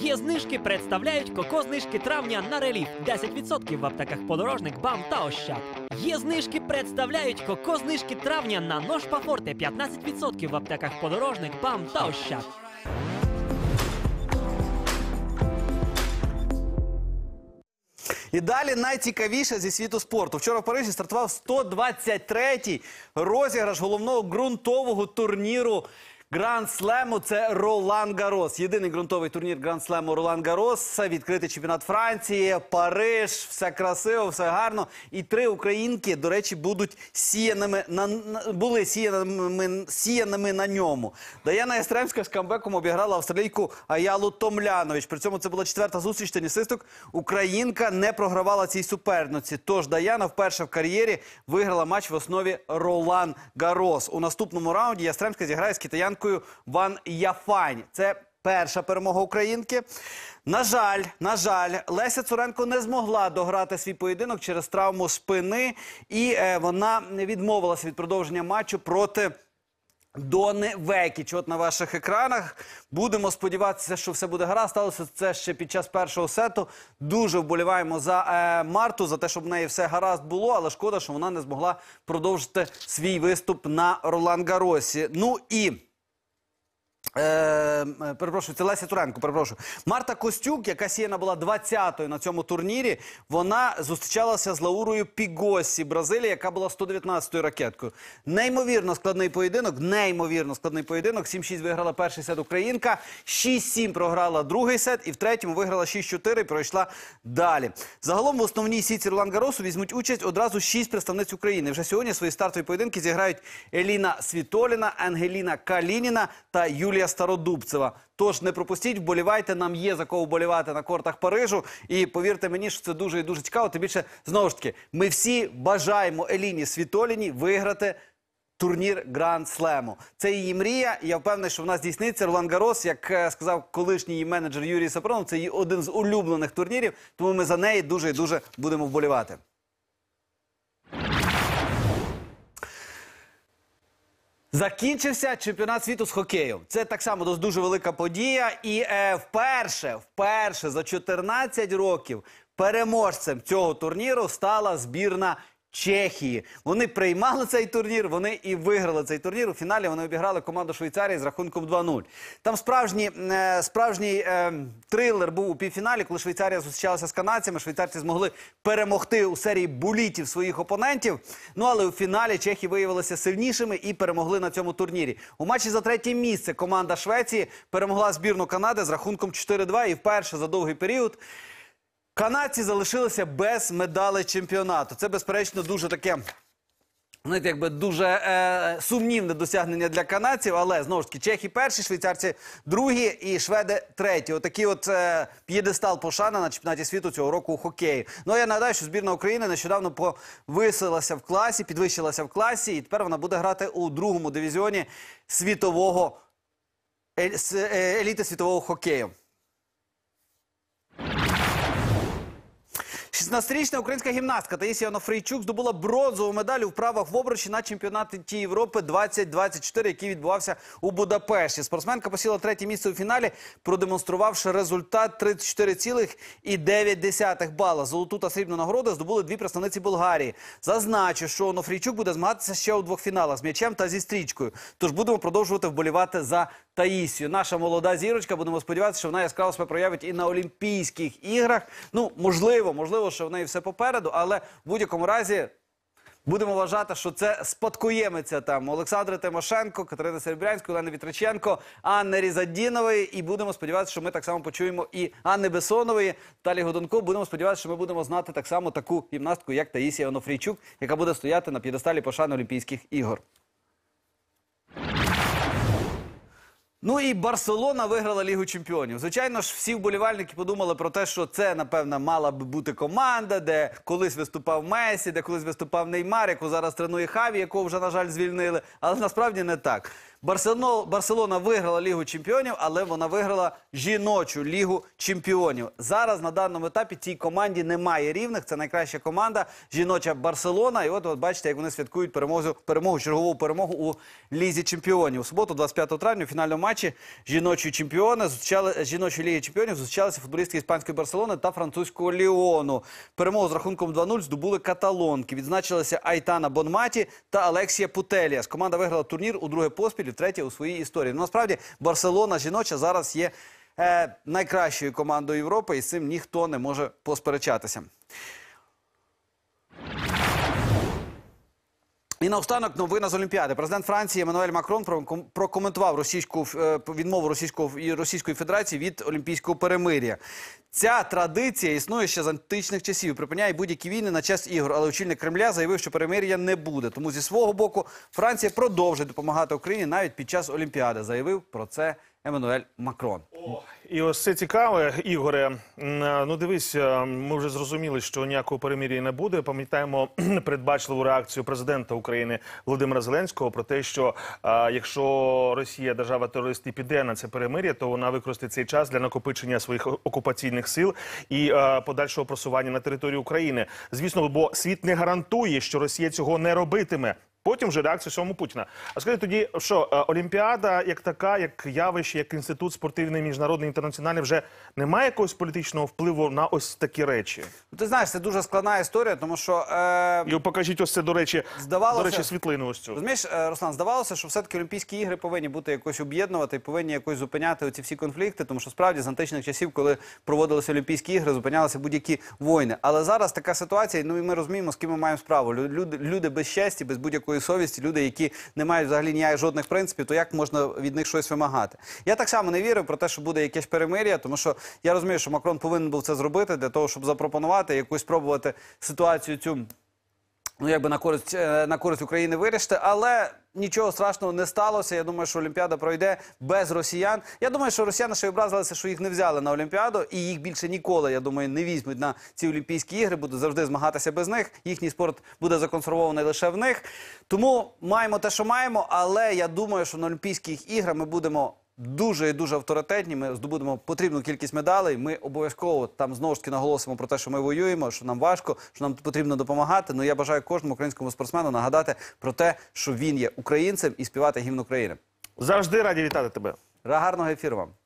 Є знижки представляють коко знижки травня на реліф 10% в аптеках подорожник бам та ощад. Є знижки представляють коко знижки травня на нож пафорте 15% в аптеках подорожник бам та ощад. І далі найцікавіше зі світу спорту. Вчора в Парижі стартував 123-й розіграш головного ґрунтового турніру Гранд Слему це Ролан Гарос. Єдиний ґрунтовий турнір Гранд Слему Ролан Гарос. Відкритий чемпіонат Франції, Париж, все красиво, все гарно. І три українки, до речі, будуть сіяними на були сіяними сіяними на ньому. Даяна Естремська з камбеком обіграла австралійку Аялу Томлянович. При цьому це була четверта зустріч тенісисток. Українка не програвала цій суперниці. Тож Даяна вперше в кар'єрі виграла матч в основі Ролан Гарос. У наступному раунді Ястремська зіграє з Китаян. Литвиненкою Ван Яфань. Це перша перемога українки. На жаль, на жаль, Леся Цуренко не змогла дограти свій поєдинок через травму спини, і е, вона відмовилася від продовження матчу проти. Дони Векіч, от на ваших екранах. Будемо сподіватися, що все буде гаразд. Сталося це ще під час першого сету. Дуже вболіваємо за е, Марту, за те, щоб в неї все гаразд було, але шкода, що вона не змогла продовжити свій виступ на Ролан Гаросі. Ну і Ем, е, перепрошую, це Леся Туренко. Перепрошую. Марта Костюк, яка сіяна була 20-ю на цьому турнірі. Вона зустрічалася з Лаурою Пігосі Бразилії, яка була 119-ю ракеткою. Неймовірно складний поєдинок. Неймовірно складний поєдинок. 7-6 виграла перший сет Українка, 6-7 програла другий сет, і в третьому виграла 6-4 і пройшла далі. Загалом в основній сітці Ролан Гаросу візьмуть участь одразу 6 представниць України. Вже сьогодні свої стартові поєдинки зіграють Еліна Світоліна, Ангеліна Калініна та Юлія. Стародубцева. Тож не пропустіть, вболівайте. Нам є за кого вболівати на кортах Парижу. І повірте мені, що це дуже і дуже цікаво. Тим більше знову ж таки, ми всі бажаємо Еліні Світоліні виграти. Турнір Гранд Слему це її мрія. Я впевнений, що вона здійсниться. Ролан Гарос, як е, сказав колишній її менеджер Юрій Сапронов, це її один з улюблених турнірів. Тому ми за неї дуже і дуже будемо вболівати. Закінчився чемпіонат світу з хокею. Це так само дуже велика подія. І е, вперше, вперше за 14 років переможцем цього турніру стала збірна Чехії. Вони приймали цей турнір, вони і виграли цей турнір. У фіналі вони обіграли команду Швейцарії з рахунком 2-0. Там справжній е, справжній е, трилер був у півфіналі, коли Швейцарія зустрічалася з канадцями. Швейцарці змогли перемогти у серії булітів своїх опонентів. Ну але у фіналі Чехи виявилися сильнішими і перемогли на цьому турнірі. У матчі за третє місце команда Швеції перемогла збірну Канади з рахунком 4-2 і вперше за довгий період. Канадці залишилися без медалей чемпіонату. Це, безперечно, дуже таке. Знаєте, якби дуже е, сумнівне досягнення для канадців, але знову ж таки чехи перші, швейцарці другі і шведи треті. Отакий от е, п'єдестал пошана на чемпіонаті світу цього року у хокеї. Ну а я нагадаю, що збірна України нещодавно повисилася в класі, підвищилася в класі, і тепер вона буде грати у другому дивізіоні світового е, е, еліти світового хокею. 16-річна українська гімнастка Таїсія Нофрійчук здобула бронзову медаль у правах в обручі на чемпіонаті Європи 2024, який відбувався у Будапешті. Спортсменка посіла третє місце у фіналі, продемонструвавши результат 34,9 бала. Золоту та срібну нагороду здобули дві представниці Болгарії. Зазначу, що Нофрійчук буде змагатися ще у двох фіналах з м'ячем та зі стрічкою. Тож будемо продовжувати вболівати за Таїсію. Наша молода зірочка. Будемо сподіватися, що вона яскраво себе проявить і на Олімпійських іграх. Ну можливо, можливо, що в неї все попереду, але в будь-якому разі. Будемо вважати, що це спадкоємиця там Олександри Тимошенко, Катерини Серебрянської, Олени Вітриченко, Анни Різадінової. І будемо сподіватися, що ми так само почуємо і Анни Бесонової, Талі Годунко. Будемо сподіватися, що ми будемо знати так само таку гімнастку, як Таїсія Онофрійчук, яка буде стояти на п'єдесталі пошани Олімпійських ігор. Ну і Барселона виграла Лігу Чемпіонів. Звичайно ж, всі вболівальники подумали про те, що це, напевно, мала б бути команда, де колись виступав Месі, де колись виступав Неймар, яку зараз тренує Хаві, якого вже, на жаль, звільнили. Але насправді не так. Барселона виграла Лігу Чемпіонів, але вона виграла жіночу лігу чемпіонів. Зараз на даному етапі цій команді немає рівних. Це найкраща команда жіноча Барселона. І от, от бачите, як вони святкують перемогу, перемогу чергову перемогу у лізі чемпіонів. У суботу, 25 травня, у фінальному матчі жіночої чемпіони зустрічали жіночої ліги чемпіонів. Зустрічалися футболістки іспанської Барселони та французького Ліону. Перемогу з рахунком 2-0 здобули каталонки. Відзначилися Айтана Бонматі та Алексія Путелія. Команда виграла турнір у друге поспіль. Третє у своїй історії. Ну, Насправді Барселона жіноча зараз є е, найкращою командою Європи, і з цим ніхто не може посперечатися. І наостанок новина з Олімпіади. Президент Франції Еммануель Макрон прокоментував російську е, відмову Російської Російської Федерації від Олімпійського перемир'я. Ця традиція існує ще з античних часів. Припиняє будь-які війни на час ігор. Але очільник Кремля заявив, що перемир'я не буде. Тому зі свого боку Франція продовжує допомагати Україні навіть під час Олімпіади. Заявив про це Еммануель Макрон. І ось це цікаве, Ігоре. Ну дивись, е, ми вже зрозуміли, що ніякого перемір'я не буде. Пам'ятаємо передбачливу реакцію президента України Володимира Зеленського про те, що а, е, якщо Росія держава терорист і піде на це перемир'я, то вона використає цей час для накопичення своїх окупаційних сил і а, е, подальшого просування на територію України. Звісно, бо світ не гарантує, що Росія цього не робитиме. Потім вже реакцію самому Путіна. А скажіть тоді, що е, Олімпіада, як така, як явище, як інститут спортивний, міжнародний інтернаціональний, вже не має якогось політичного впливу на ось такі речі? Ну, ти знаєш, це дуже складна історія, тому що е... І покажіть ось це до речі, здавалося... до речі, світлину. Ось цю Розумієш, е, Руслан здавалося, що все таки Олімпійські ігри повинні бути якось об'єднувати, повинні якось зупиняти оці всі конфлікти, тому що справді з античних часів, коли проводилися Олімпійські ігри, зупинялися будь-які війни. Але зараз така ситуація, ну і ми розуміємо, з ким ми маємо справу. Люди, люди без щастя, без будь-якої чистої совісті, люди, які не мають взагалі ніяких жодних принципів, то як можна від них щось вимагати? Я так само не вірю про те, що буде якесь перемир'я, тому що я розумію, що Макрон повинен був це зробити для того, щоб запропонувати якусь спробувати ситуацію цю. Ну, якби на користь е, на користь України вирішити, але нічого страшного не сталося. Я думаю, що Олімпіада пройде без росіян. Я думаю, що росіяни ще образилися, що їх не взяли на Олімпіаду, і їх більше ніколи, я думаю, не візьмуть на ці Олімпійські ігри, будуть завжди змагатися без них. Їхній спорт буде законсервований лише в них. Тому маємо те, що маємо. Але я думаю, що на Олімпійських іграх ми будемо дуже і дуже авторитетні. Ми здобудемо потрібну кількість медалей. Ми обов'язково там знову ж таки наголосимо про те, що ми воюємо, що нам важко, що нам потрібно допомагати. Ну я бажаю кожному українському спортсмену нагадати про те, що він є українцем і співати гімн України. Завжди раді вітати тебе. Гарного ефіру вам.